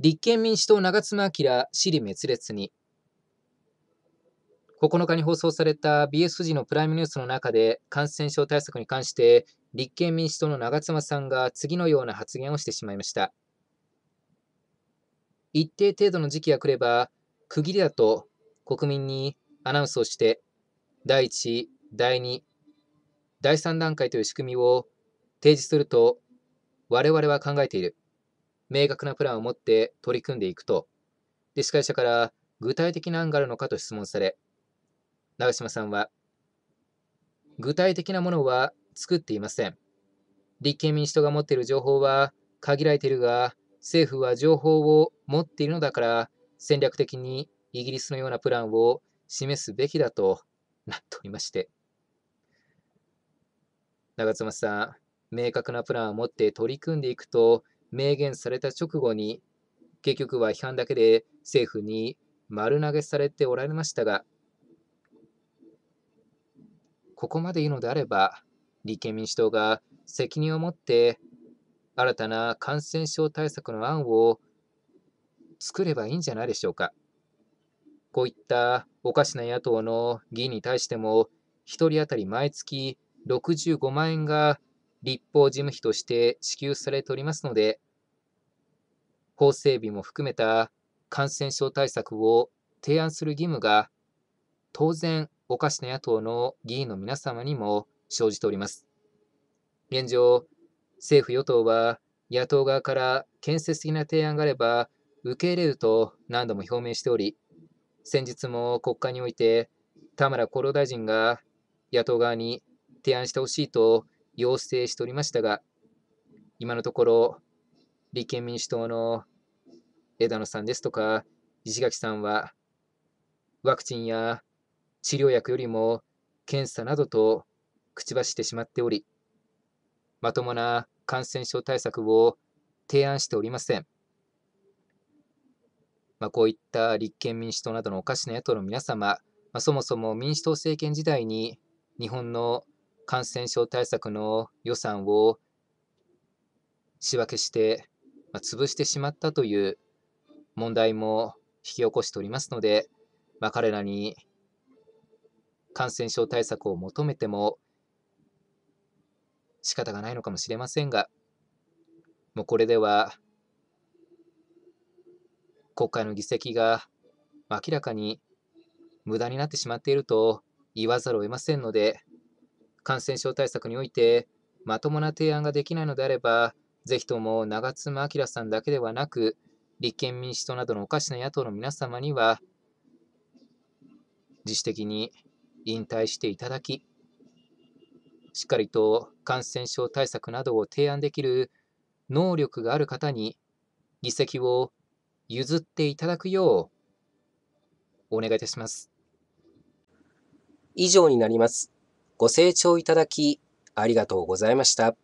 立憲民主党長妻昭支離滅裂に9日に放送された BS 富士のプライムニュースの中で感染症対策に関して立憲民主党の長妻さんが次のような発言をしてしまいました一定程度の時期が来れば区切りだと国民にアナウンスをして第1第2第3段階という仕組みを提示すると我々は考えている明確なプランを持って取り組んでいくと、で、司会者から具体的な案があるのかと質問され、長嶋さんは、具体的なものは作っていません。立憲民主党が持っている情報は限られているが、政府は情報を持っているのだから、戦略的にイギリスのようなプランを示すべきだとなっておりまして。長妻さん、明確なプランを持って取り組んでいくと、明言された直後に、結局は批判だけで政府に丸投げされておられましたが、ここまで言うのであれば、立憲民主党が責任を持って新たな感染症対策の案を作ればいいんじゃないでしょうか。こういったおかしな野党の議員に対しても、1人当たり毎月65万円が立法事務費として支給されておりますので、法整備も含めた感染症対策を提案する義務が当然おかしな野党の議員の皆様にも生じております。現状、政府与党は野党側から建設的な提案があれば受け入れると何度も表明しており、先日も国会において田村厚労大臣が野党側に提案してほしいと要請しておりましたが、今のところ立憲民主党の枝野さんですとか、石垣さんは、ワクチンや治療薬よりも検査などと口走ってしまっており、まともな感染症対策を提案しておりません。まあ、こういった立憲民主党などのおかしな野党の皆様、まあ、そもそも民主党政権時代に日本の感染症対策の予算を仕分けしてまあ、潰してしまったという問題も引き起こしておりますので、まあ、彼らに感染症対策を求めても仕方がないのかもしれませんが、もうこれでは国会の議席が明らかに無駄になってしまっていると言わざるを得ませんので、感染症対策においてまともな提案ができないのであれば、ぜひとも長妻昭さんだけではなく、立憲民主党などのおかしな野党の皆様には、自主的に引退していただき、しっかりと感染症対策などを提案できる能力がある方に議席を譲っていただくようお願いいたします。以上になります。ご清聴いただきありがとうございました。